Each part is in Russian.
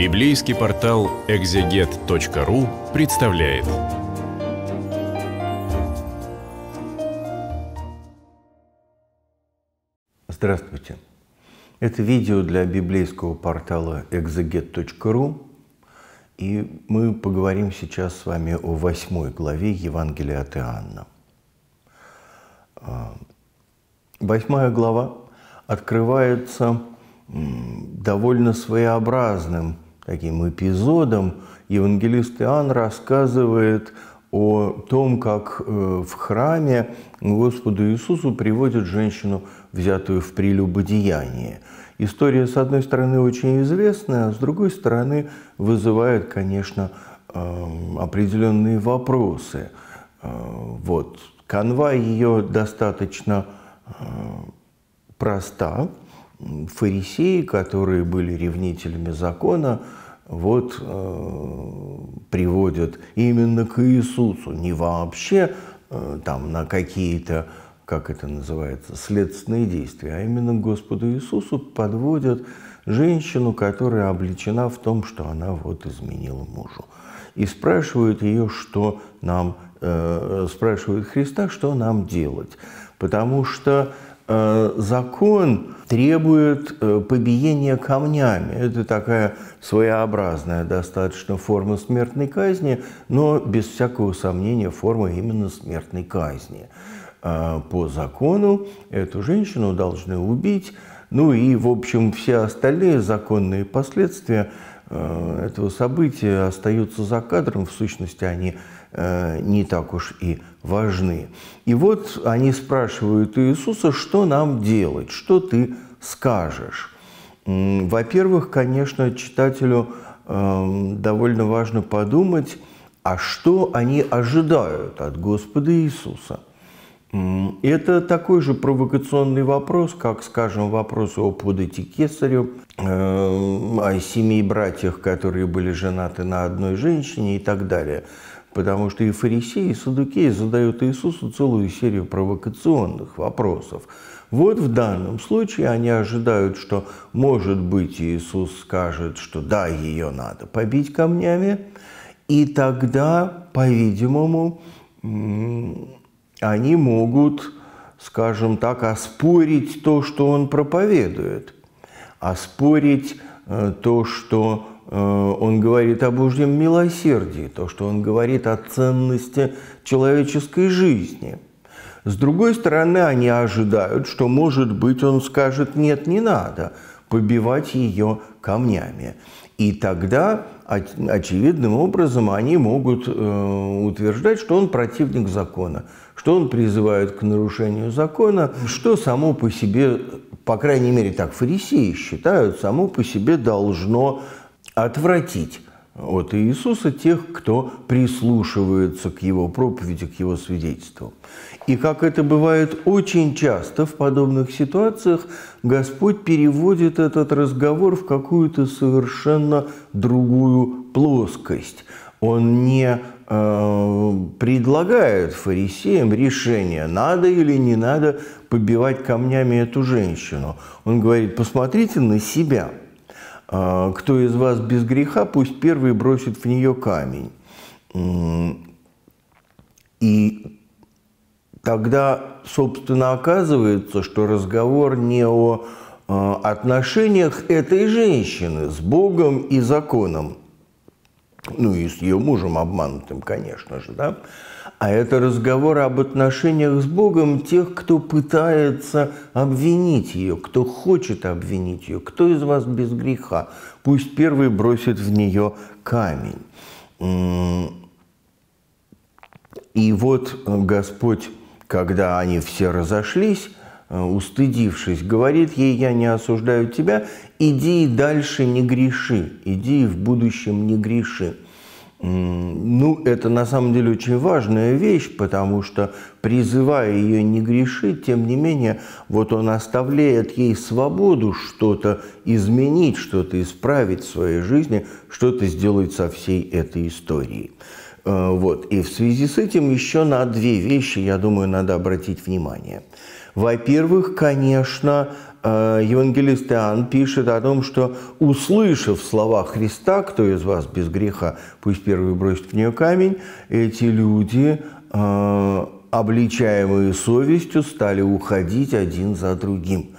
Библейский портал экзегет.ру представляет. Здравствуйте. Это видео для библейского портала экзегет.ру. И мы поговорим сейчас с вами о восьмой главе Евангелия от Иоанна. А, восьмая глава открывается довольно своеобразным таким эпизодом евангелист Иоанн рассказывает о том, как э, в храме Господу Иисусу приводят женщину, взятую в прелюбодеяние. История, с одной стороны, очень известная, а с другой стороны, вызывает, конечно, эм, определенные вопросы. Э, вот. Канва ее достаточно э, проста. Фарисеи, которые были ревнителями закона, вот э, приводят именно к Иисусу, не вообще э, там на какие-то, как это называется, следственные действия, а именно к Господу Иисусу подводят женщину, которая обличена в том, что она вот изменила мужу. И спрашивают ее, что нам, э, э, спрашивают Христа, что нам делать, потому что Э, закон требует э, побиения камнями. Это такая своеобразная достаточно форма смертной казни, но без всякого сомнения форма именно смертной казни. Э, по закону эту женщину должны убить, ну и, в общем, все остальные законные последствия этого события остаются за кадром. В сущности, они не так уж и важны. И вот они спрашивают Иисуса, что нам делать, что ты скажешь. Во-первых, конечно, читателю эм, довольно важно подумать, а что они ожидают от Господа Иисуса. Это такой же провокационный вопрос, как, скажем, вопрос о подати кесарю, эм, о семи братьях, которые были женаты на одной женщине и так далее – Потому что и фарисеи, и садукеи задают Иисусу целую серию провокационных вопросов. Вот в данном случае они ожидают, что, может быть, Иисус скажет, что да, ее надо побить камнями, и тогда, по-видимому, они могут, скажем так, оспорить то, что он проповедует, оспорить э, то, что Э, он говорит о Божьем милосердии, то, что он говорит о ценности человеческой жизни. С другой стороны, они ожидают, что, может быть, он скажет «нет, не надо», побивать ее камнями. И тогда очевидным образом они могут э, утверждать, что он противник закона, что он призывает к нарушению закона, что само по себе, по крайней мере так фарисеи считают, само по себе должно отвратить от Иисуса тех, кто прислушивается к Его проповеди, к Его свидетельству. И как это бывает очень часто в подобных ситуациях, Господь переводит этот разговор в какую-то совершенно другую плоскость. Он не э, предлагает фарисеям решение, надо или не надо побивать камнями эту женщину. Он говорит, посмотрите на себя – а, кто из вас без греха, пусть первый бросит в нее камень. И тогда, собственно, оказывается, что разговор не о а, отношениях этой женщины с Богом и законом, ну и с ее мужем обманутым, конечно же, да, а это разговор об отношениях с Богом тех, кто пытается обвинить ее, кто хочет обвинить ее, кто из вас без греха, пусть первый бросит в нее камень. И вот Господь, когда они все разошлись, э, устыдившись, говорит ей, я не осуждаю тебя, иди и дальше не греши, иди и в будущем не греши. Ну, это на самом деле очень важная вещь, потому что, призывая ее не грешить, тем не менее, вот он оставляет ей свободу что-то изменить, что-то исправить в своей жизни, что-то сделать со всей этой историей. Э, вот. И в связи с этим еще на две вещи, я думаю, надо обратить внимание. Во-первых, конечно, Э, евангелист Иоанн пишет о том, что «услышав слова Христа, кто из вас без греха, пусть первый бросит в нее камень», эти люди, э, обличаемые совестью, стали уходить один за другим.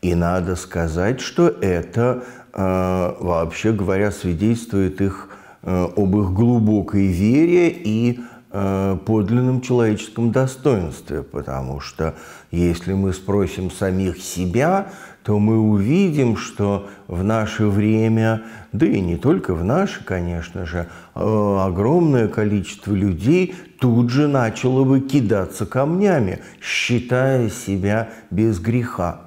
И надо сказать, что это, э, вообще говоря, свидетельствует их об их глубокой вере и подлинном человеческом достоинстве, потому что если мы спросим самих себя, то мы увидим, что в наше время, да и не только в наше, конечно же, э, огромное количество людей тут же начало бы кидаться камнями, считая себя без греха.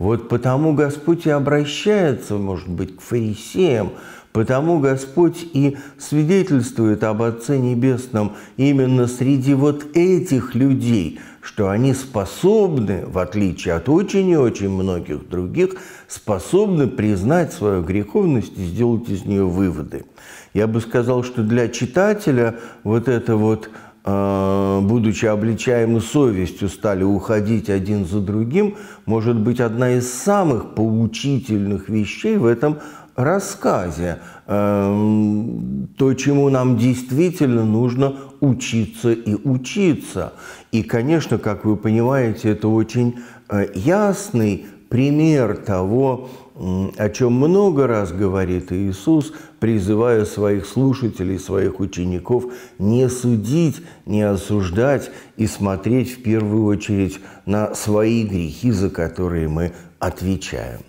Вот потому Господь и обращается, может быть, к фарисеям, потому Господь и свидетельствует об Отце Небесном именно среди вот этих людей – что они способны, в отличие от очень и очень многих других, способны признать свою греховность и сделать из нее выводы. Я бы сказал, что для читателя вот это вот э, будучи обличаемы совестью, стали уходить один за другим, может быть, одна из самых поучительных вещей в этом рассказе. Эм, то, чему нам действительно нужно учиться и учиться. И, конечно, как вы понимаете, это очень э, ясный пример того, о чем много раз говорит Иисус, призывая своих слушателей, своих учеников не судить, не осуждать и смотреть в первую очередь на свои грехи, за которые мы отвечаем.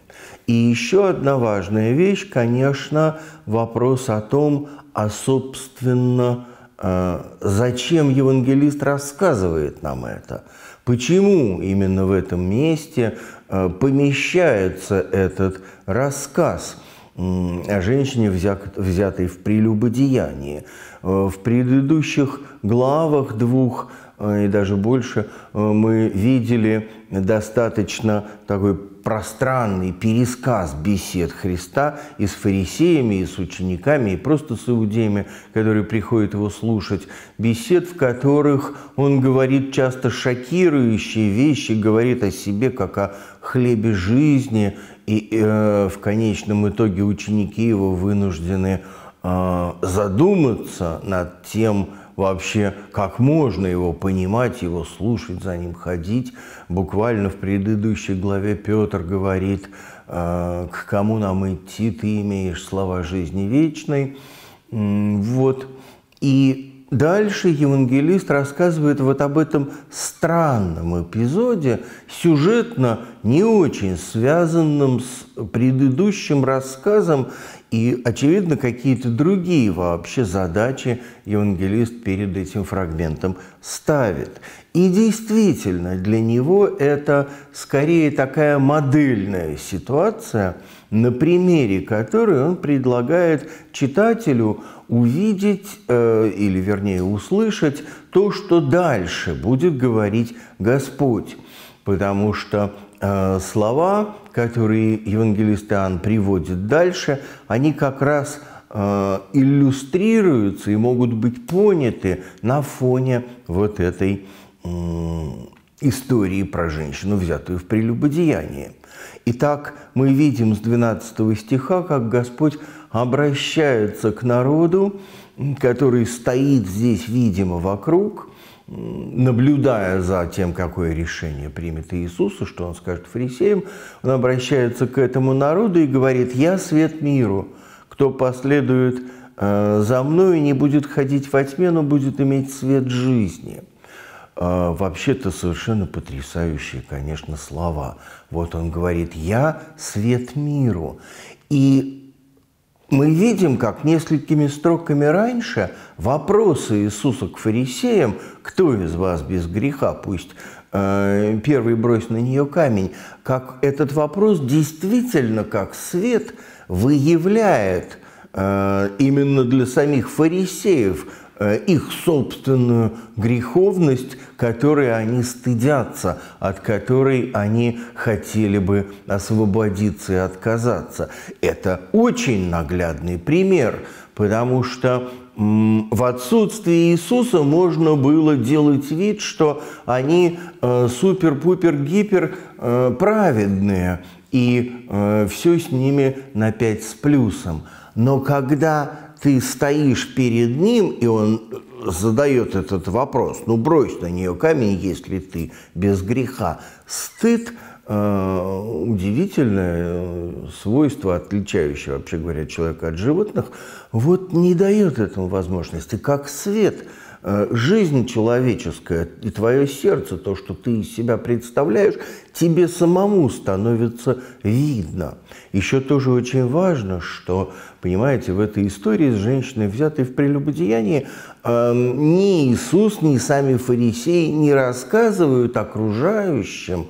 И еще одна важная вещь, конечно, вопрос о том, а собственно, Э, зачем евангелист рассказывает нам это? Почему именно в этом месте э, помещается этот рассказ о женщине, взятой в прелюбодеянии? Э, в предыдущих главах двух и даже больше мы видели достаточно такой пространный пересказ бесед Христа и с фарисеями, и с учениками, и просто с иудеями, которые приходят его слушать. Бесед, в которых он говорит часто шокирующие вещи, говорит о себе как о хлебе жизни, и э, в конечном итоге ученики его вынуждены Э, задуматься над тем, вообще, как можно его понимать, его слушать, за ним ходить. Буквально в предыдущей главе Петр говорит, э, к кому нам идти, ты имеешь слова жизни вечной. Вот. И дальше евангелист рассказывает вот об этом странном эпизоде, сюжетно не очень связанном с предыдущим рассказом, и, очевидно, какие-то другие вообще задачи евангелист перед этим фрагментом ставит. И действительно, для него это скорее такая модельная ситуация, на примере которой он предлагает читателю увидеть, э, или вернее услышать, то, что дальше будет говорить Господь. Потому что Э, слова, которые евангелист Иоанн приводит дальше, они как раз э, иллюстрируются и могут быть поняты на фоне вот этой истории про женщину, взятую в прелюбодеяние. Итак, мы видим с 12 стиха, как Господь обращается к народу, который стоит здесь, видимо, вокруг – наблюдая за тем, какое решение примет Иисус, и что он скажет фарисеям, он обращается к этому народу и говорит, «Я свет миру, кто последует э, за мною, не будет ходить во тьме, но будет иметь свет жизни». Э, вообще-то совершенно потрясающие, конечно, слова. Вот он говорит, «Я свет миру». И мы видим, как несколькими строками раньше вопросы Иисуса к фарисеям «Кто из вас без греха? Пусть э, первый брось на нее камень». Как этот вопрос действительно, как свет, выявляет э, именно для самих фарисеев – Э, их собственную греховность, которой они стыдятся, от которой они хотели бы освободиться и отказаться. Это очень наглядный пример, потому что в отсутствие Иисуса можно было делать вид, что они э, супер-пупер-гипер э, праведные, и все с ними на пять с плюсом. Но когда ты стоишь перед ним, и он задает этот вопрос, ну брось на нее камень, если ты без греха. Стыд э, удивительное э, свойство, отличающее, вообще говоря, человека от животных, вот не дает этому возможности, как свет – Э, жизнь человеческая и твое сердце, то, что ты из себя представляешь, тебе самому становится видно. Еще тоже очень важно, что, понимаете, в этой истории с женщиной, взятой в прелюбодеянии, эм, ни Иисус, ни сами фарисеи не рассказывают окружающим,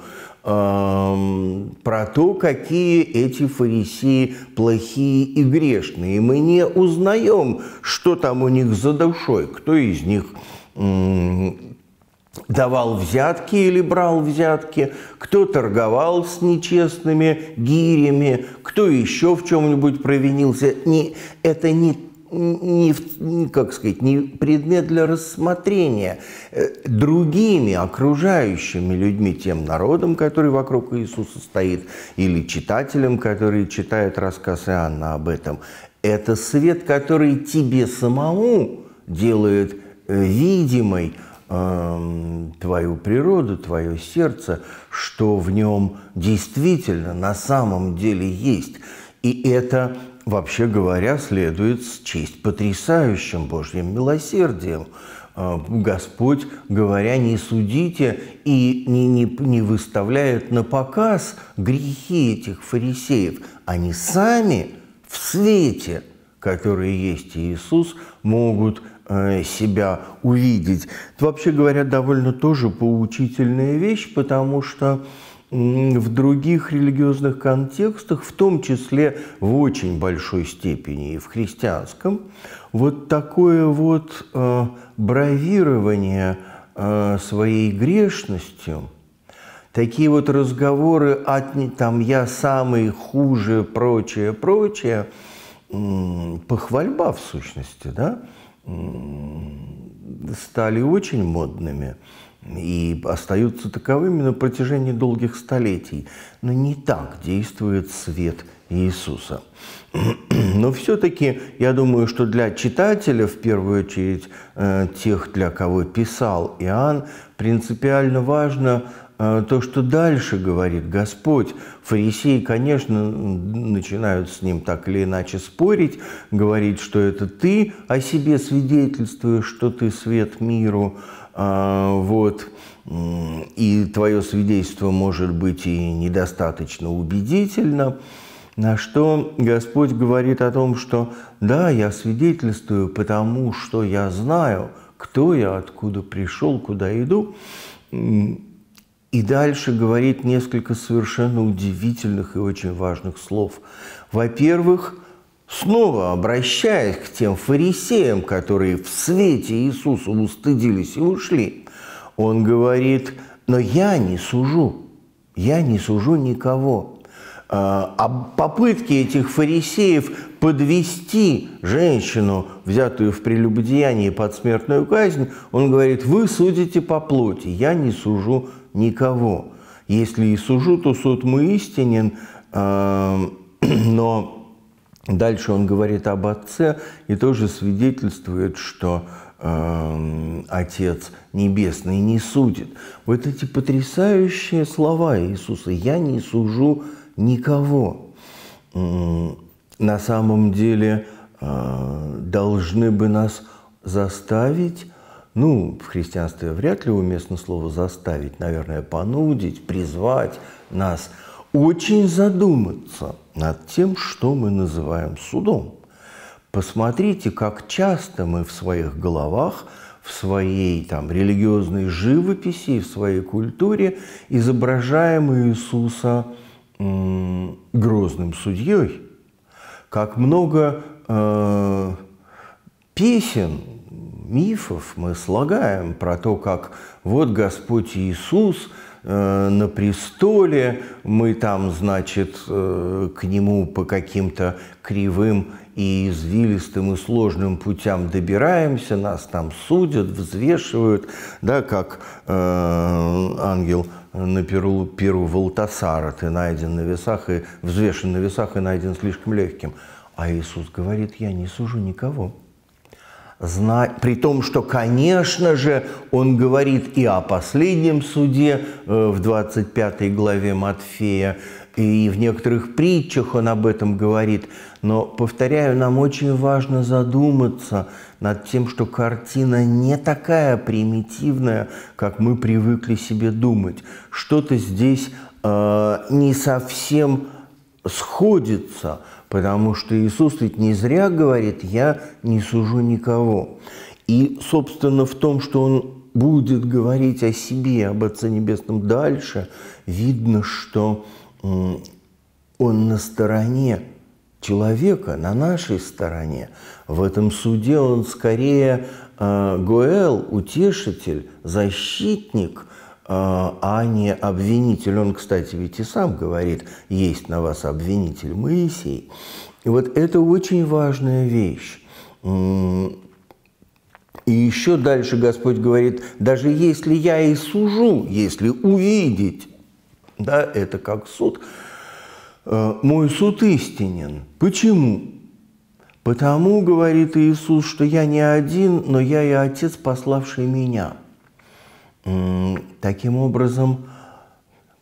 про то, какие эти фарисеи плохие и грешные. Мы не узнаем, что там у них за душой, кто из них давал взятки или брал взятки, кто торговал с нечестными гирями, кто еще в чем-нибудь провинился. Не, это не не, как сказать, не предмет для рассмотрения э, другими окружающими людьми, тем народом, который вокруг Иисуса стоит, или читателям которые читают рассказ Иоанна об этом. Это свет, который тебе самому делает э, видимой э, твою природу, твое сердце, что в нем действительно на самом деле есть. И это вообще говоря, следует честь потрясающим Божьим милосердием. А, Господь, говоря, не судите и не, не, не выставляет на показ грехи этих фарисеев. Они сами в свете, который есть Иисус, могут э, себя увидеть. Это, вообще говоря, довольно тоже поучительная вещь, потому что в других религиозных контекстах, в том числе в очень большой степени и в христианском, вот такое вот э, бравирование э, своей грешностью, такие вот разговоры от там я самый хуже, прочее, прочее, э, похвальба в сущности, да, э, стали очень модными и остаются таковыми на протяжении долгих столетий. Но не так действует свет Иисуса. Но все-таки я думаю, что для читателя, в первую очередь э, тех, для кого писал Иоанн, принципиально важно э, то, что дальше говорит Господь. Фарисеи, конечно, начинают с ним так или иначе спорить, говорить, что это ты о себе свидетельствуешь, что ты свет миру, а, вот. И твое свидетельство может быть и недостаточно убедительно. На что Господь говорит о том, что да, я свидетельствую, потому что я знаю, кто я, откуда пришел, куда иду. И дальше говорит несколько совершенно удивительных и очень важных слов. Во-первых, Снова обращаясь к тем фарисеям, которые в свете Иисуса устыдились и ушли, он говорит, но я не сужу, я не сужу никого. А, а попытки этих фарисеев подвести женщину, взятую в прелюбодеянии под смертную казнь, он говорит, вы судите по плоти, я не сужу никого. Если и сужу, то суд мы истинен, а, но Дальше он говорит об отце и тоже свидетельствует, что э, Отец Небесный не судит. Вот эти потрясающие слова Иисуса «Я не сужу никого». На самом деле э, должны бы нас заставить, ну, в христианстве вряд ли уместно слово «заставить», наверное, понудить, призвать нас очень задуматься – над тем, что мы называем судом. Посмотрите, как часто мы в своих головах, в своей там, религиозной живописи, в своей культуре изображаем Иисуса м- грозным судьей. Как много э- песен, мифов мы слагаем про то, как вот Господь Иисус – Э, на престоле, мы там, значит, э, к нему по каким-то кривым и извилистым и сложным путям добираемся, нас там судят, взвешивают, да, как э, ангел на перу, перу волтасара ты найден на весах и взвешен на весах и найден слишком легким. А Иисус говорит, я не сужу никого. При том, что, конечно же, он говорит и о последнем суде э, в 25 главе Матфея, и в некоторых притчах он об этом говорит. Но, повторяю, нам очень важно задуматься над тем, что картина не такая примитивная, как мы привыкли себе думать. Что-то здесь э, не совсем сходится – Потому что Иисус ведь не зря говорит «я не сужу никого». И, собственно, в том, что он будет говорить о себе, об Отце Небесном дальше, видно, что он на стороне человека, на нашей стороне. В этом суде он скорее э, Гоэл, утешитель, защитник – а, а не обвинитель. Он, кстати, ведь и сам говорит, есть на вас обвинитель Моисей. И вот это очень важная вещь. И еще дальше Господь говорит, даже если я и сужу, если увидеть, да, это как суд, э, мой суд истинен. Почему? Потому, говорит Иисус, что я не один, но я и Отец, пославший меня – Таким образом,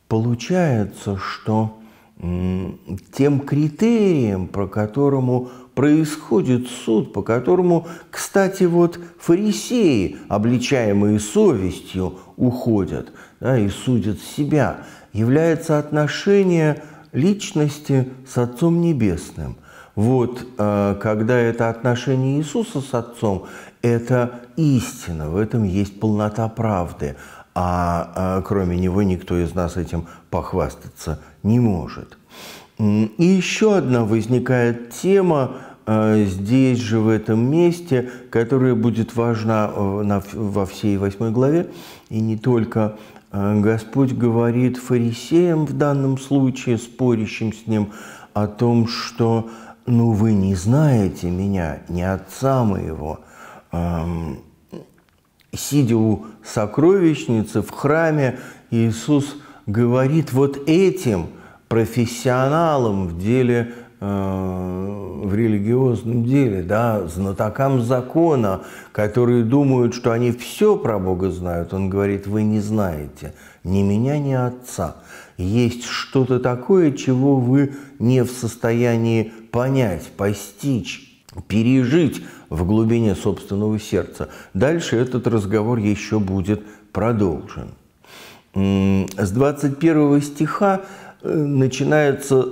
получается, что тем критериям, по которому происходит суд, по которому, кстати, вот фарисеи, обличаемые совестью, уходят да, и судят себя, является отношение личности с Отцом Небесным. Вот э, когда это отношение Иисуса с Отцом, это истина, в этом есть полнота правды, а, а кроме него никто из нас этим похвастаться не может. И еще одна возникает тема э, здесь же, в этом месте, которая будет важна э, на, во всей восьмой главе, и не только э, Господь говорит фарисеям в данном случае, спорящим с ним, о том, что «ну вы не знаете меня, не отца моего» сидя у сокровищницы в храме, Иисус говорит вот этим профессионалам в деле э, в религиозном деле, да, знатокам закона, которые думают, что они все про Бога знают, он говорит, вы не знаете ни меня, ни Отца. Есть что-то такое, чего вы не в состоянии понять, постичь, пережить, в глубине собственного сердца. Дальше этот разговор еще будет продолжен. С 21 стиха э, начинается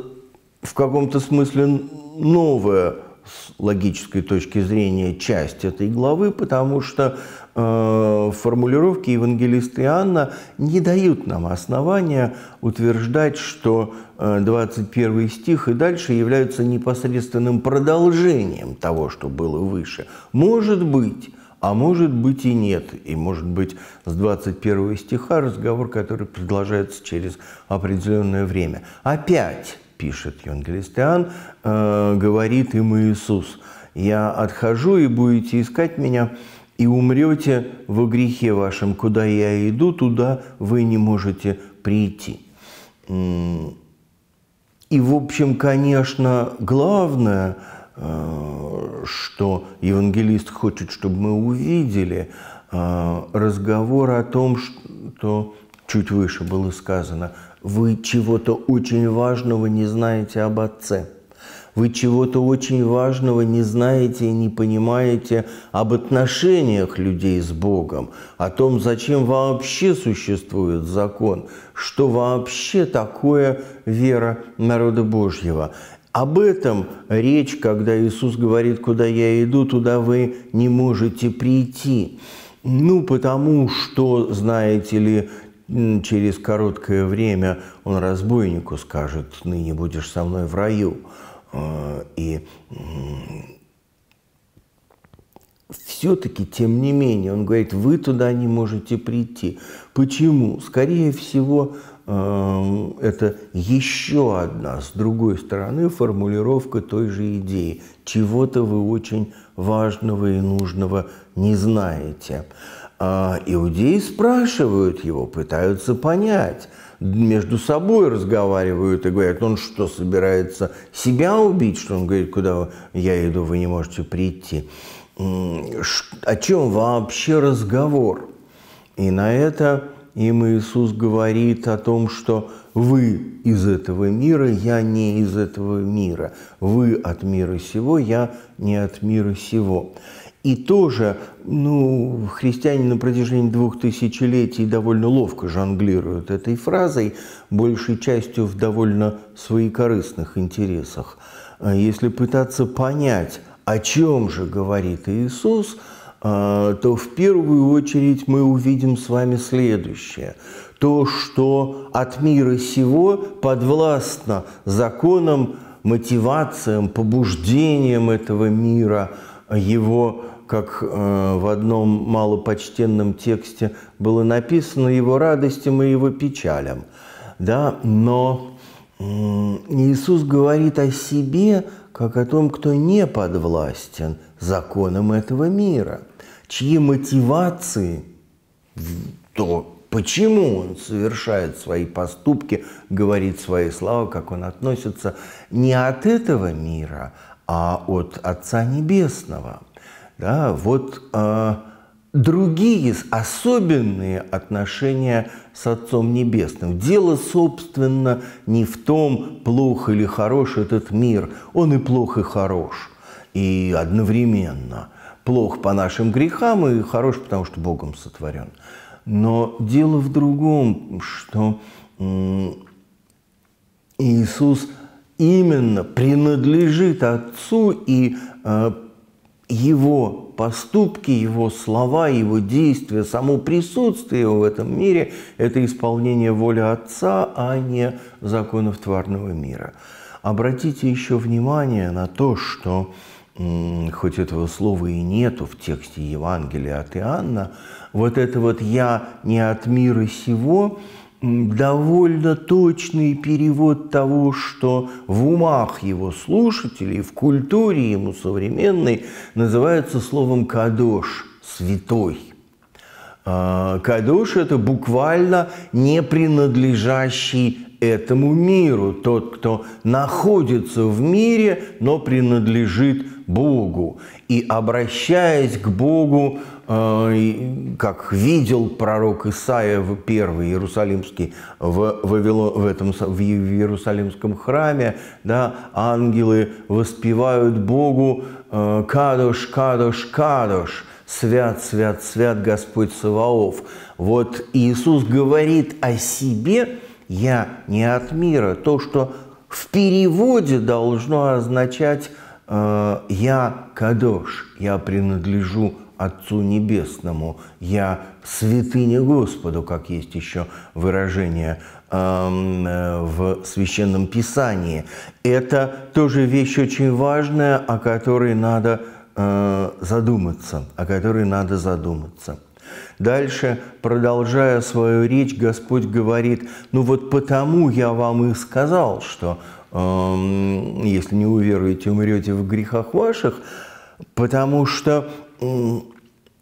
в каком-то смысле новая с логической точки зрения часть этой главы, потому что Э, формулировки евангелиста Иоанна не дают нам основания утверждать, что 21 э, стих и дальше являются непосредственным продолжением того, что было выше. Может быть, а может быть и нет. И может быть с 21 стиха разговор, который продолжается через определенное время. Опять, пишет Евангелист Иоанн, э, говорит им Иисус, «Я отхожу, и будете искать меня, и умрете во грехе вашем. Куда я иду, туда вы не можете прийти. И, в общем, конечно, главное, э, что евангелист хочет, чтобы мы увидели, э, разговор о том, что чуть выше было сказано, вы чего-то очень важного не знаете об Отце – вы чего-то очень важного не знаете и не понимаете об отношениях людей с Богом, о том, зачем вообще существует закон, что вообще такое вера народа Божьего. Об этом речь, когда Иисус говорит, куда я иду, туда вы не можете прийти. Ну, потому что, знаете ли, через короткое время он разбойнику скажет, ныне будешь со мной в раю. И все-таки, тем не менее, он говорит, вы туда не можете прийти. Почему? Скорее всего, эм, это еще одна, с другой стороны, формулировка той же идеи. Чего-то вы очень важного и нужного не знаете. А иудеи спрашивают его, пытаются понять – между собой разговаривают и говорят, он что, собирается себя убить? Что он говорит, куда я иду, вы не можете прийти. О чем вообще разговор? И на это им Иисус говорит о том, что вы из этого мира, я не из этого мира. Вы от мира сего, я не от мира сего. И тоже, ну, христиане на протяжении двух тысячелетий довольно ловко жонглируют этой фразой, большей частью в довольно своекорыстных интересах. А если пытаться понять, о чем же говорит Иисус, а, то в первую очередь мы увидим с вами следующее. То, что от мира сего подвластно законам, мотивациям, побуждениям этого мира, его как э, в одном малопочтенном тексте было написано, его радостям и его печалям. Да? Но э, Иисус говорит о себе, как о том, кто не подвластен законам этого мира, чьи мотивации, то, почему он совершает свои поступки, говорит свои слова, как он относится, не от этого мира, а от Отца Небесного – да, вот э, другие особенные отношения с Отцом Небесным. Дело, собственно, не в том, плох или хорош этот мир. Он и плох, и хорош. И одновременно. Плох по нашим грехам и хорош, потому что Богом сотворен. Но дело в другом, что Иисус именно принадлежит Отцу и а, его поступки, его слова, его действия, само присутствие его в этом мире – это исполнение воли Отца, а не законов тварного мира. Обратите еще внимание на то, что хоть этого слова и нету в тексте Евангелия от Иоанна, вот это вот «я не от мира сего» довольно точный перевод того, что в умах его слушателей, в культуре ему современной называется словом «кадош» – «святой». А, Кадош – это буквально не принадлежащий этому миру, тот, кто находится в мире, но принадлежит Богу. И обращаясь к Богу, а, как видел пророк Исаия в первый Иерусалимский в, Вавило, в, этом, в Иерусалимском храме, да, ангелы воспевают Богу э, «Кадош, кадош, кадош», «Свят, свят, свят Господь Саваоф». Вот Иисус говорит о себе «Я не от мира», то, что в переводе должно означать э, «Я кадош», «Я принадлежу Отцу Небесному, я святыня Господу, как есть еще выражение эм, э, в Священном Писании. Это тоже вещь очень важная, о которой надо э, задуматься, о которой надо задуматься. Дальше, продолжая свою речь, Господь говорит, ну вот потому я вам и сказал, что э, если не уверуете, умрете в грехах ваших, потому что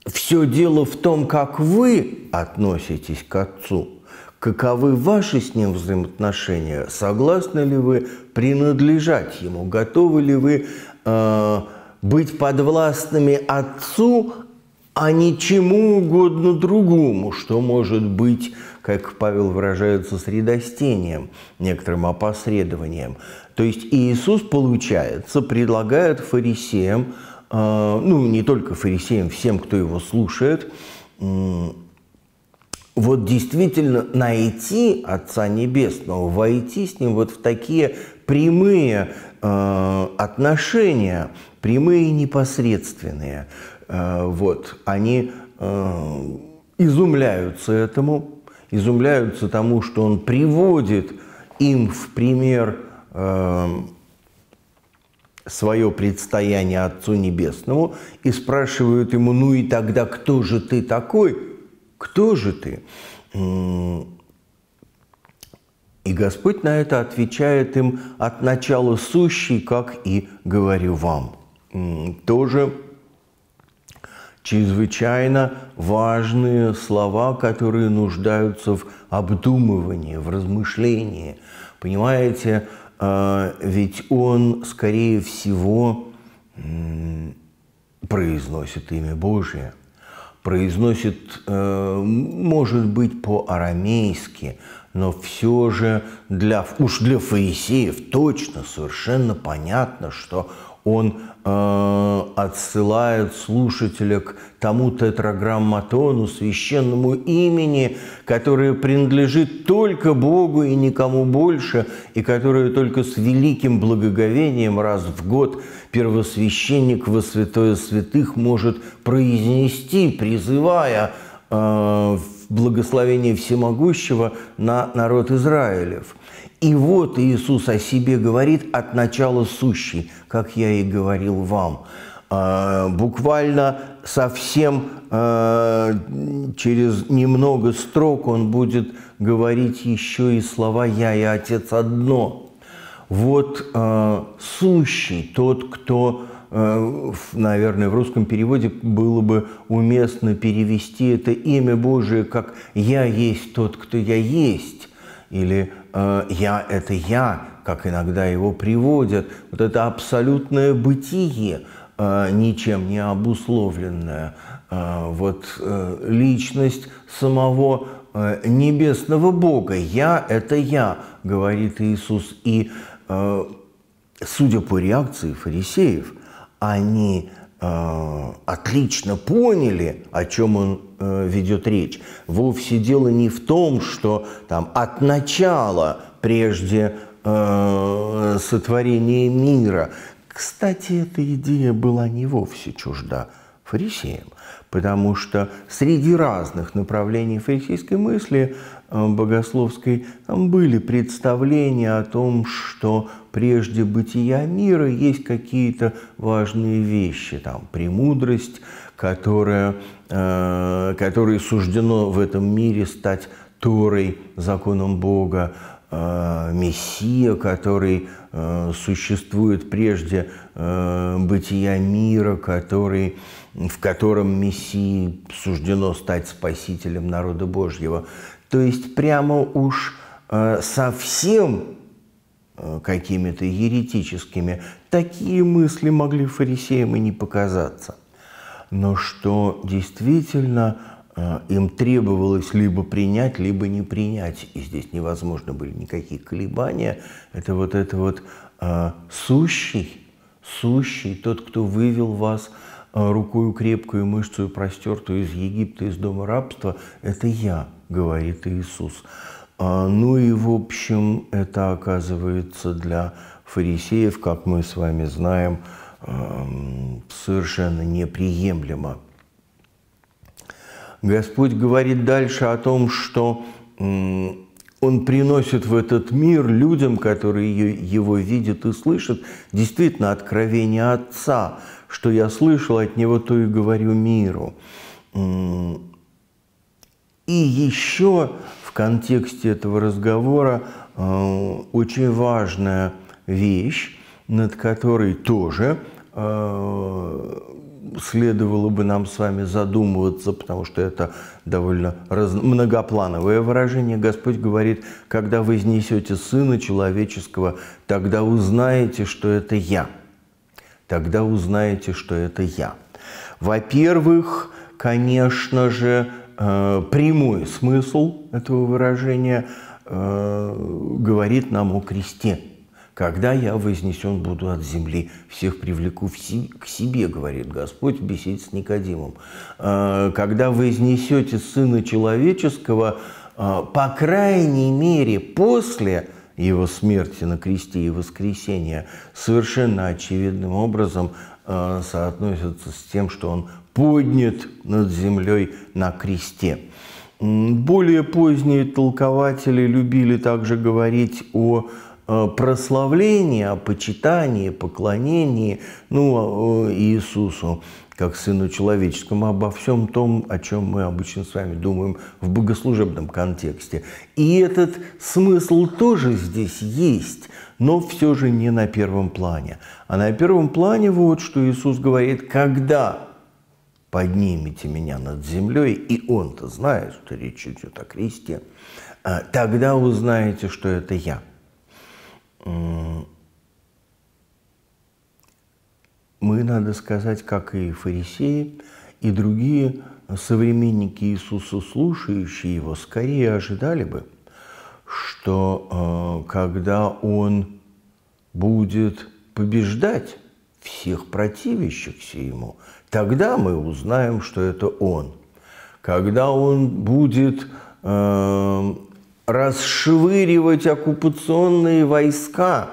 все дело в том, как вы относитесь к отцу, каковы ваши с ним взаимоотношения, согласны ли вы принадлежать ему, готовы ли вы э, быть подвластными отцу, а не чему угодно другому, что может быть, как Павел выражается, средостением, некоторым опосредованием. То есть Иисус, получается, предлагает фарисеям – а, ну, не только фарисеям, всем, кто его слушает, вот действительно найти Отца Небесного, войти с Ним вот в такие прямые а, отношения, прямые и непосредственные, а, вот, они изумляются этому, изумляются тому, что он приводит им в пример свое предстояние Отцу Небесному и спрашивают ему, ну и тогда кто же ты такой? Кто же ты? И Господь на это отвечает им от начала сущий, как и говорю вам. Тоже чрезвычайно важные слова, которые нуждаются в обдумывании, в размышлении. Понимаете, а, ведь он, скорее всего, произносит имя Божие, произносит, э, может быть, по-арамейски, но все же для, уж для фарисеев точно, совершенно понятно, что он Э, отсылает слушателя к тому тетраграмматону, священному имени, которое принадлежит только Богу и никому больше, и которое только с великим благоговением раз в год первосвященник во святое святых может произнести, призывая э, благословение всемогущего на народ Израилев – и вот Иисус о себе говорит от начала сущий, как я и говорил вам. А, буквально совсем а, через немного строк он будет говорить еще и слова «Я и Отец одно». Вот а, сущий, тот, кто наверное, в русском переводе было бы уместно перевести это имя Божие как «Я есть тот, кто я есть» или Э, «я» — это «я», как иногда его приводят, вот это абсолютное бытие, э, ничем не обусловленное, э, вот личность самого небесного Бога. «Я» — это «я», говорит Иисус. И, судя по реакции фарисеев, они отлично поняли, о чем он Э, ведет речь. Вовсе дело не в том, что там от начала, прежде э, сотворения мира, кстати, эта идея была не вовсе чужда фарисеям, потому что среди разных направлений фарисейской мысли э, богословской были представления о том, что прежде бытия мира есть какие-то важные вещи, там премудрость, которая Э, которой суждено в этом мире стать Торой, законом Бога, э, Мессия, который э, существует прежде бытия мира, который, в котором Мессии суждено стать спасителем народа Божьего. То есть прямо уж совсем какими-то еретическими такие мысли могли фарисеям и не показаться – но что действительно э, им требовалось либо принять, либо не принять. И здесь невозможно были никакие колебания. Это вот это вот э, сущий, сущий, тот, кто вывел вас э, рукою крепкую, мышцу простертую из Египта, из дома рабства, это я, говорит Иисус. Э, ну и, в общем, это оказывается для фарисеев, как мы с вами знаем, э, совершенно неприемлемо. Господь говорит дальше о том, что он приносит в этот мир людям, которые его видят и слышат, действительно откровение Отца, что я слышал от него, то и говорю миру. И еще в контексте этого разговора э, очень важная вещь, над которой тоже Э, следовало бы нам с вами задумываться, потому что это довольно раз... многоплановое выражение. Господь говорит, когда вы изнесете Сына Человеческого, тогда узнаете, что это Я. Тогда узнаете, что это Я. Во-первых, конечно же, э, прямой смысл этого выражения э, говорит нам о кресте – когда я вознесен буду от земли, всех привлеку к себе, говорит Господь, беседе с Никодимом. «Э, когда вознесете Сына Человеческого, э, по крайней мере, после его смерти на кресте и воскресения, совершенно очевидным образом э, соотносится с тем, что он поднят над землей на кресте. Более поздние толкователи любили также говорить о Э, прославление, о почитании, поклонении ну, а, э, Иисусу как Сыну Человеческому, обо всем том, о чем мы обычно с вами думаем в богослужебном контексте. И этот смысл тоже здесь есть, но все же не на первом плане. А на первом плане вот что Иисус говорит, когда поднимете меня над землей, и он-то знает, что речь идет о Христе, э, тогда узнаете, что это я. Э, мы, надо сказать, как и фарисеи, и другие современники Иисуса, слушающие его, скорее ожидали бы, что э, когда он будет побеждать всех противящихся ему, тогда мы узнаем, что это он. Когда он будет э, расшвыривать оккупационные войска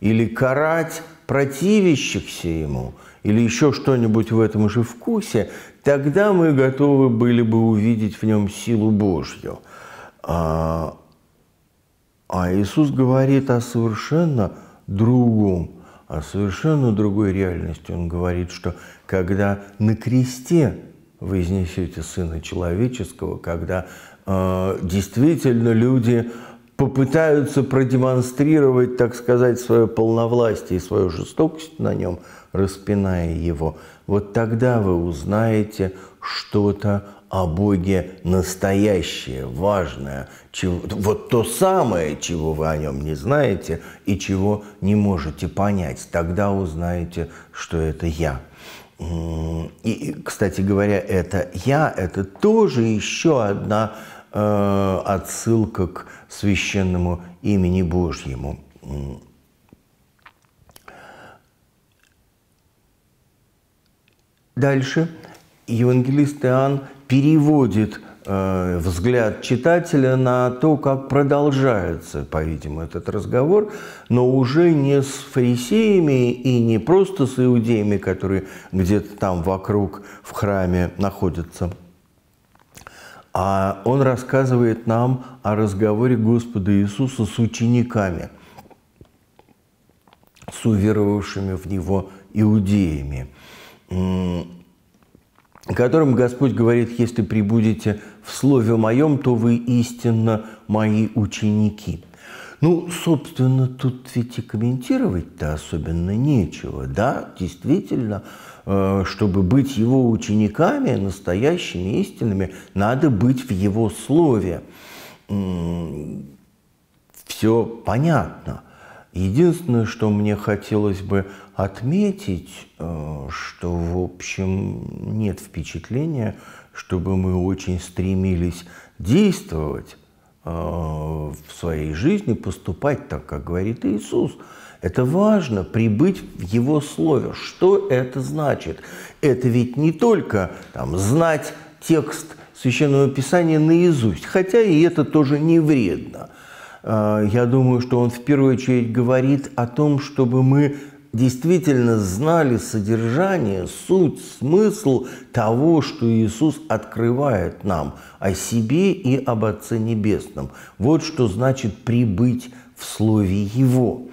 или карать противящихся ему, или еще что-нибудь в этом же вкусе, тогда мы готовы были бы увидеть в нем силу Божью. А, а Иисус говорит о совершенно другом, о совершенно другой реальности. Он говорит, что когда на кресте вознесете Сына Человеческого, когда а, действительно люди попытаются продемонстрировать, так сказать, свое полновластие и свою жестокость на нем, распиная его, вот тогда вы узнаете что-то о Боге настоящее, важное, чего, вот то самое, чего вы о нем не знаете и чего не можете понять. Тогда узнаете, что это я. И, кстати говоря, это я – это тоже еще одна Э, отсылка к священному имени Божьему. Дальше евангелист Иоанн переводит э, взгляд читателя на то, как продолжается, по-видимому, этот разговор, но уже не с фарисеями и не просто с иудеями, которые где-то там вокруг в храме находятся – а он рассказывает нам о разговоре Господа Иисуса с учениками, с уверовавшими в Него иудеями, которым Господь говорит, если прибудете в Слове Моем, то вы истинно Мои ученики. Ну, собственно, тут ведь и комментировать-то особенно нечего, да, действительно, Э, чтобы быть его учениками, настоящими, истинными, надо быть в его слове. Все понятно. Единственное, что мне хотелось бы отметить, э, что, в общем, нет впечатления, чтобы мы очень стремились действовать э, в своей жизни, поступать так, как говорит Иисус – это важно прибыть в его слове. Что это значит? Это ведь не только там, знать текст Священного Писания наизусть, хотя и это тоже не вредно. А, я думаю, что он в первую очередь говорит о том, чтобы мы действительно знали содержание, суть, смысл того, что Иисус открывает нам о себе и об Отце Небесном. Вот что значит прибыть в Слове Его.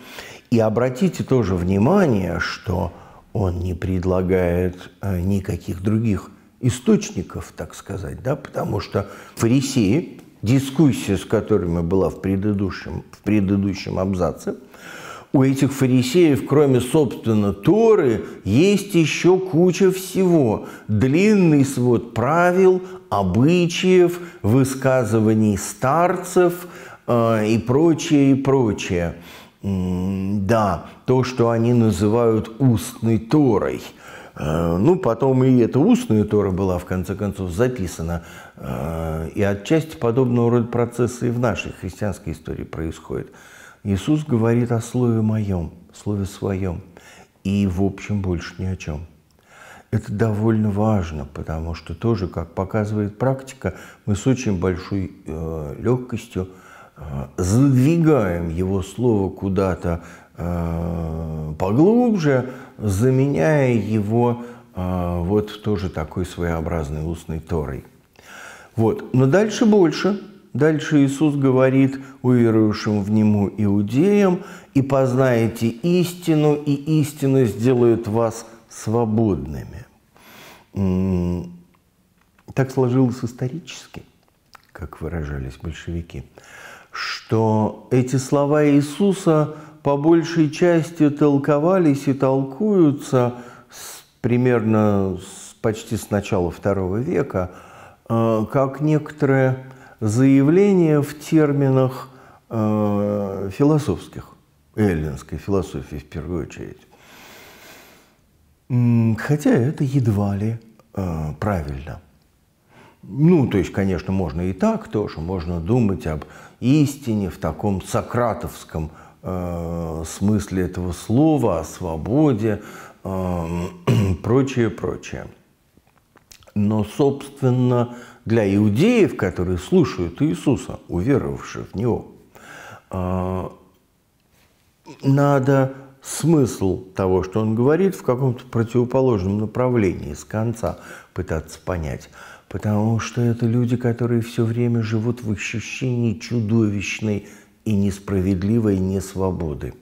И обратите тоже внимание, что он не предлагает э, никаких других источников, так сказать, да, потому что фарисеи, дискуссия с которыми была в предыдущем, в предыдущем абзаце, у этих фарисеев, кроме, собственно, Торы, есть еще куча всего. Длинный свод правил, обычаев, высказываний старцев э, и прочее, и прочее да, то, что они называют устной Торой. Э, ну, потом и эта устная Тора была, в конце концов, записана. Э, и отчасти подобного рода процессы и в нашей христианской истории происходят. Иисус говорит о слове моем, слове своем, и, в общем, больше ни о чем. Это довольно важно, потому что тоже, как показывает практика, мы с очень большой э, легкостью – задвигаем э, его слово куда-то э, поглубже, заменяя его э, вот тоже такой своеобразной устной торой. Вот. Но дальше больше. Дальше Иисус говорит уверующим в Нему иудеям, «И познаете истину, и истина сделает вас свободными». Так сложилось исторически, как выражались большевики – что эти слова Иисуса по большей части толковались и толкуются с, примерно с, почти с начала второго века э, как некоторое заявление в терминах э, философских, эллинской философии в первую очередь. Хотя это едва ли э, правильно. Ну, то есть, конечно, можно и так тоже, можно думать об истине в таком сократовском э, смысле этого слова, о свободе, э, прочее, прочее. Но, собственно, для иудеев, которые слушают Иисуса, уверовавших в Него, э, надо смысл того, что он говорит, в каком-то противоположном направлении с конца пытаться понять потому что это люди, которые все время живут в ощущении чудовищной и несправедливой несвободы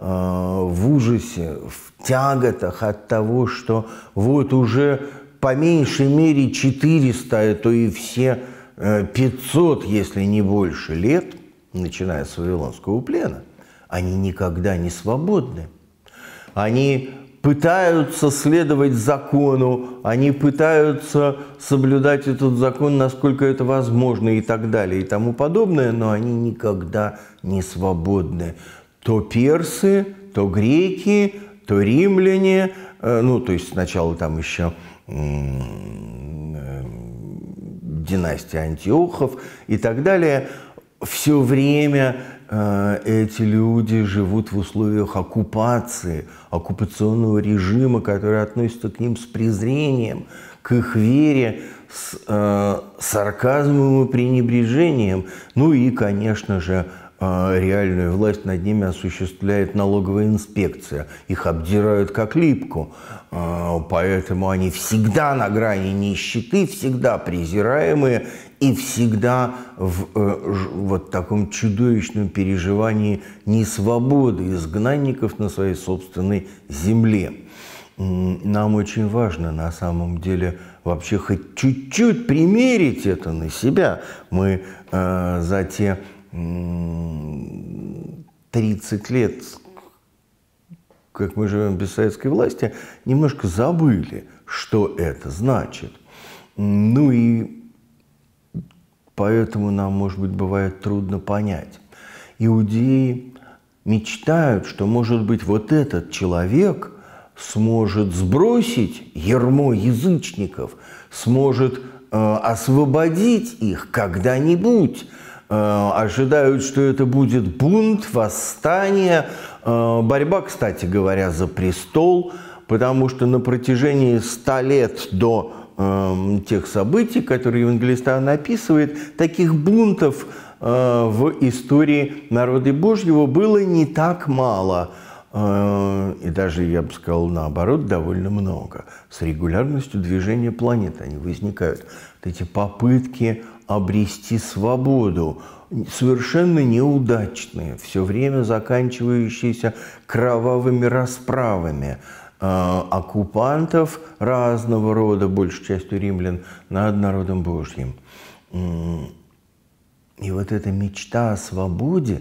а, в ужасе, в тяготах от того, что вот уже по меньшей мере 400, а то и все 500, э, если не больше лет, начиная с Вавилонского плена, они никогда не свободны. Они пытаются следовать закону, они пытаются соблюдать этот закон, насколько это возможно и так далее и тому подобное, но они никогда не свободны. То персы, то греки, то римляне, э, ну, то есть сначала там еще э, династия Антиохов и так далее, все время Э, эти люди живут в условиях оккупации, оккупационного режима, который относится к ним с презрением, к их вере, с э, сарказмом и пренебрежением. Ну и, конечно же, э, реальную власть над ними осуществляет налоговая инспекция. Их обдирают как липку. Э, поэтому они всегда на грани нищеты, всегда презираемые и всегда в э, вот таком чудовищном переживании несвободы изгнанников на своей собственной земле. Нам очень важно на самом деле вообще хоть чуть-чуть примерить это на себя. Мы э, за те э, 30 лет, как мы живем без советской власти, немножко забыли, что это значит. Ну и Поэтому нам, может быть, бывает трудно понять. Иудеи мечтают, что, может быть, вот этот человек сможет сбросить ермо язычников, сможет э, освободить их когда-нибудь. Э, ожидают, что это будет бунт, восстание, э, борьба, кстати говоря, за престол, потому что на протяжении ста лет до э, тех событий, которые Евангелистан описывает, таких бунтов э, в истории народа Божьего было не так мало. Э, и даже, я бы сказал, наоборот, довольно много. С регулярностью движения планет они возникают. Вот эти попытки обрести свободу, совершенно неудачные, все время заканчивающиеся кровавыми расправами – Э, оккупантов разного рода, большей частью римлян, над народом Божьим. И вот эта мечта о свободе,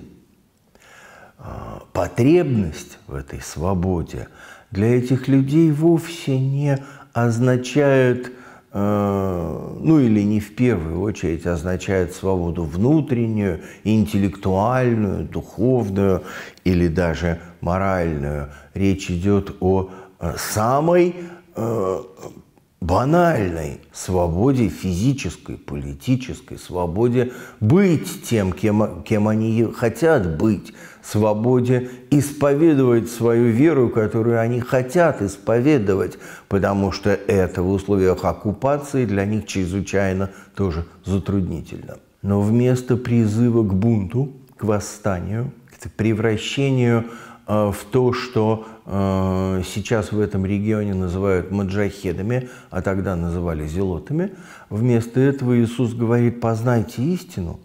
э, потребность в этой свободе для этих людей вовсе не означает, э, ну или не в первую очередь означает свободу внутреннюю, интеллектуальную, духовную или даже моральную. Речь идет о Э, самой э, банальной свободе физической, политической, свободе быть тем, кем, кем они хотят быть, свободе исповедовать свою веру, которую они хотят исповедовать, потому что это в условиях оккупации для них чрезвычайно тоже затруднительно. Но вместо призыва к бунту, к восстанию, к превращению э, в то, что Э, сейчас в этом регионе называют маджахедами, а тогда называли зелотами. Вместо этого Иисус говорит, познайте истину,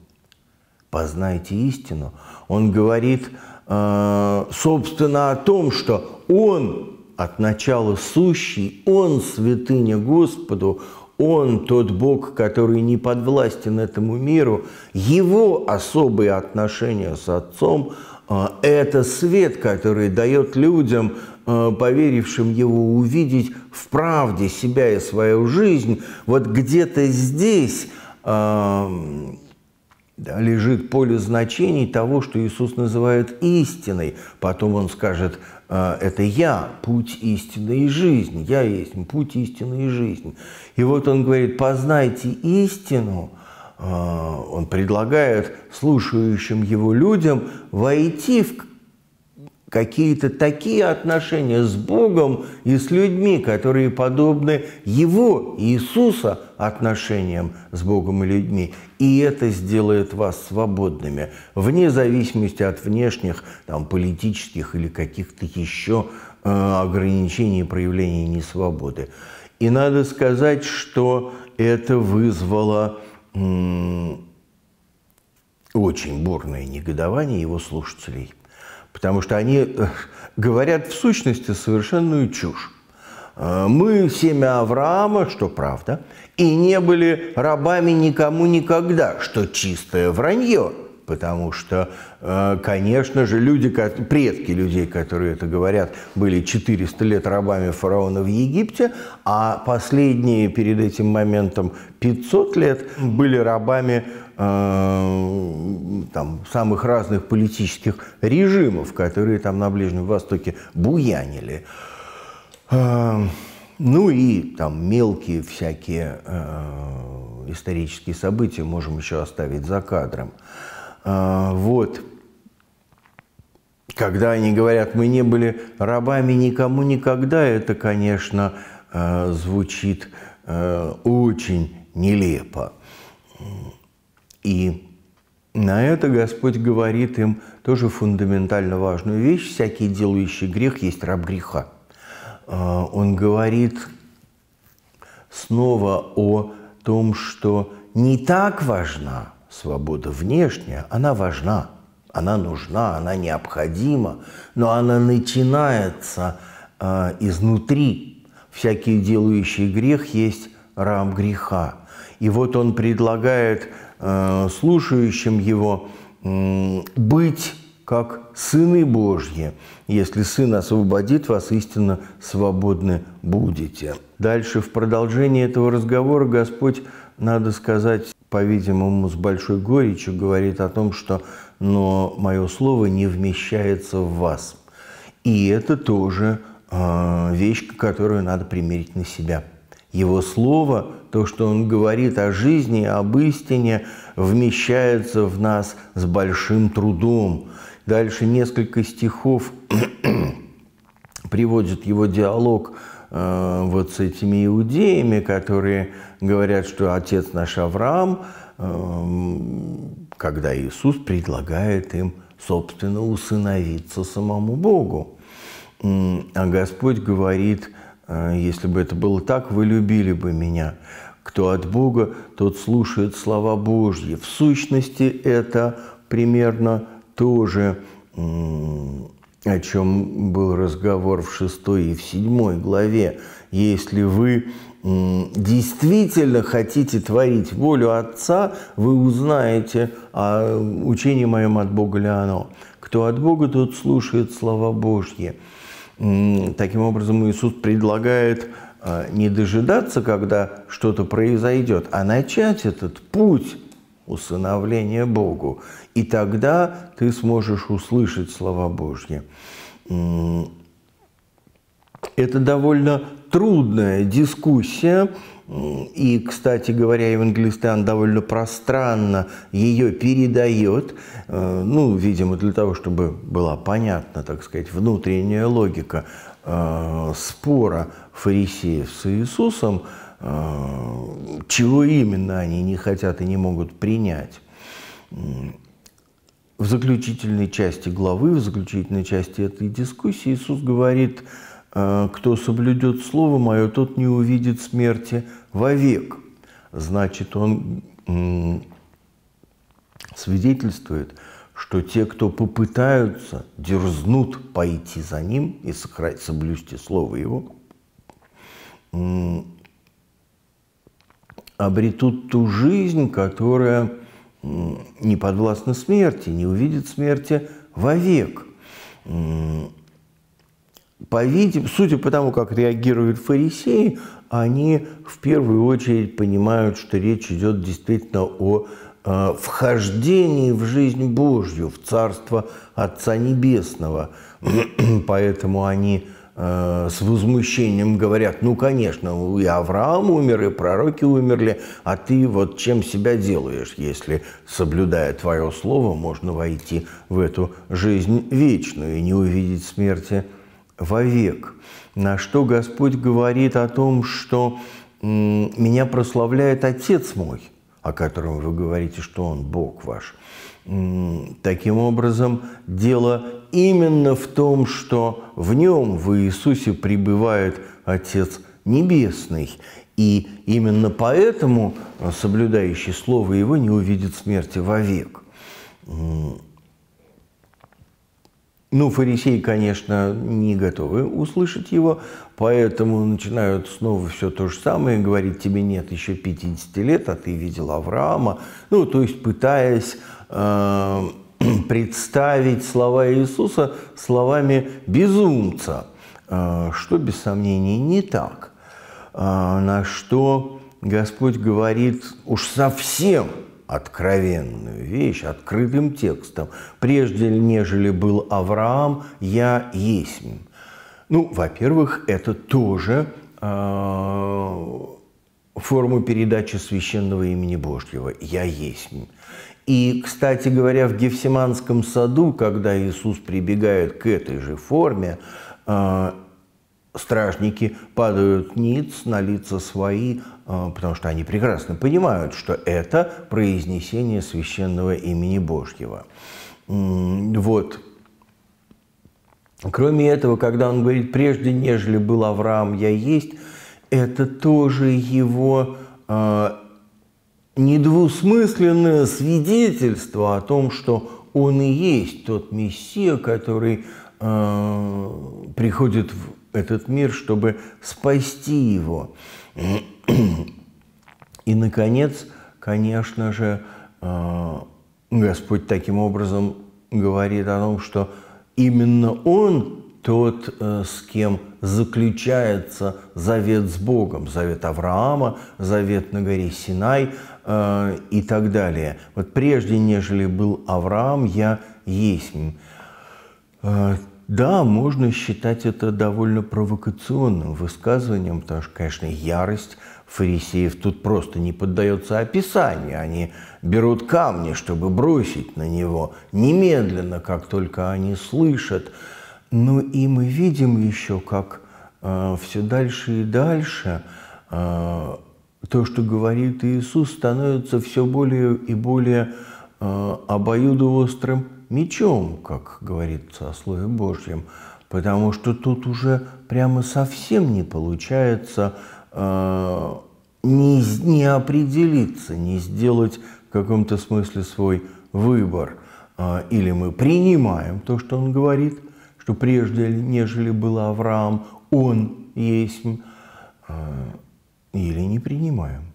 познайте истину. Он говорит, э, собственно, о том, что Он от начала сущий, Он святыня Господу, он тот Бог, который не подвластен этому миру, его особые отношения с Отцом, а, это свет, который дает людям, а, поверившим его, увидеть в правде себя и свою жизнь. Вот где-то здесь а, лежит поле значений того, что Иисус называет истиной. Потом он скажет, это я, путь истины и жизнь. Я есть путь истины и жизнь. И вот он говорит, познайте истину, а, он предлагает слушающим его людям войти в какие-то такие отношения с Богом и с людьми, которые подобны Его, Иисуса, отношениям с Богом и людьми. И это сделает вас свободными, вне зависимости от внешних, там, политических или каких-то еще э, ограничений и проявлений несвободы. И надо сказать, что это вызвало очень бурное негодование его слушателей, потому что они э, говорят в сущности совершенную чушь. Э, мы семя Авраама, что правда, и не были рабами никому никогда, что чистое вранье – потому что, э, конечно же, люди, предки людей, которые это говорят, были 400 лет рабами фараона в Египте, а последние перед этим моментом 500 лет были рабами э, там, самых разных политических режимов, которые там на Ближнем Востоке буянили. Э, ну и там мелкие всякие исторические события можем еще оставить за кадром. А, вот. Когда они говорят, мы не были рабами никому никогда, это, конечно, а, звучит а, очень нелепо. И на это Господь говорит им тоже фундаментально важную вещь. Всякий делающий грех есть раб греха. Он говорит снова о том, что не так важна – свобода внешняя, она важна, она нужна, она необходима, но она начинается э, изнутри. Всякий делающий грех есть рам греха. И вот он предлагает э, слушающим его э, быть как сыны Божьи. Если сын освободит вас, истинно свободны будете. Дальше в продолжении этого разговора Господь, надо сказать, по-видимому, с большой горечью говорит о том, что «но мое слово не вмещается в вас». И это тоже э, вещь, которую надо примерить на себя. Его слово, то, что он говорит о жизни, об истине, вмещается в нас с большим трудом. Дальше несколько стихов приводит его диалог Э, вот с этими иудеями, которые говорят, что отец наш Авраам, эм, когда Иисус предлагает им, собственно, усыновиться самому Богу. А Господь говорит, э, если бы это было так, вы любили бы меня. Кто от Бога, тот слушает слова Божьи. В сущности, это примерно тоже о чем был разговор в шестой и в седьмой главе. Если вы действительно хотите творить волю Отца, вы узнаете о учении моем от Бога ли оно. Кто от Бога, тот слушает слова Божьи. Таким образом, Иисус предлагает э, не дожидаться, когда что-то произойдет, а начать этот путь усыновление Богу. И тогда ты сможешь услышать слова Божьи. Это довольно трудная дискуссия, и, кстати говоря, Евангелистан довольно пространно ее передает, э, ну, видимо, для того, чтобы была понятна, так сказать, внутренняя логика э, спора фарисеев с Иисусом – Э, чего именно они не хотят и не могут принять. В заключительной части главы, в заключительной части этой дискуссии Иисус говорит, «Э, кто соблюдет Слово Мое, тот не увидит смерти вовек. Значит, он свидетельствует, что те, кто попытаются, дерзнут пойти за ним и соблюсти Слово Его, обретут ту жизнь, которая не подвластна смерти, не увидит смерти вовек. По видим, судя по тому, как реагируют фарисеи, они в первую очередь понимают, что речь идет действительно о э, вхождении в жизнь Божью, в Царство Отца Небесного. Поэтому они Э, с возмущением говорят, ну, конечно, и Авраам умер, и пророки умерли, а ты вот чем себя делаешь, если, соблюдая твое слово, можно войти в эту жизнь вечную и не увидеть смерти вовек. На что Господь говорит о том, что «меня прославляет Отец мой», о котором вы говорите, что Он Бог ваш. Таким образом, дело именно в том, что в нем, в Иисусе, пребывает Отец Небесный. И именно поэтому э, соблюдающий Слово Его не увидит смерти вовек. Ну, фарисеи, конечно, не готовы услышать его, поэтому начинают снова все то же самое, говорить, тебе нет еще 50 лет, а ты видел Авраама. Ну, то есть пытаясь э, представить слова Иисуса словами безумца, а, что без сомнений не так, а, на что Господь говорит уж совсем откровенную вещь, открытым текстом. «Прежде, нежели был Авраам, я есть». Ну, во-первых, это тоже э, форма передачи священного имени Божьего «Я есть». И, кстати говоря, в Гефсиманском саду, когда Иисус прибегает к этой же форме, э, стражники падают ниц на лица свои, э, потому что они прекрасно понимают, что это произнесение священного имени Божьего. Вот. Кроме этого, когда он говорит «прежде нежели был Авраам, я есть», это тоже его э, недвусмысленное свидетельство о том, что он и есть тот Мессия, который э, приходит в этот мир, чтобы спасти его. И, наконец, конечно же, э, Господь таким образом говорит о том, что именно Он тот, э, с кем заключается завет с Богом, завет Авраама, завет на горе Синай – Э, и так далее. Вот прежде, нежели был Авраам, я есть. Э, да, можно считать это довольно провокационным высказыванием, потому что, конечно, ярость фарисеев тут просто не поддается описанию. Они берут камни, чтобы бросить на него немедленно, как только они слышат. Ну и мы видим еще, как э, все дальше и дальше э, то, что говорит Иисус, становится все более и более э, обоюдоострым мечом, как говорится о Слове Божьем, потому что тут уже прямо совсем не получается э, не, не определиться, не сделать в каком-то смысле свой выбор. Э, или мы принимаем то, что он говорит, что прежде, нежели был Авраам, он есть. Э, или не принимаем.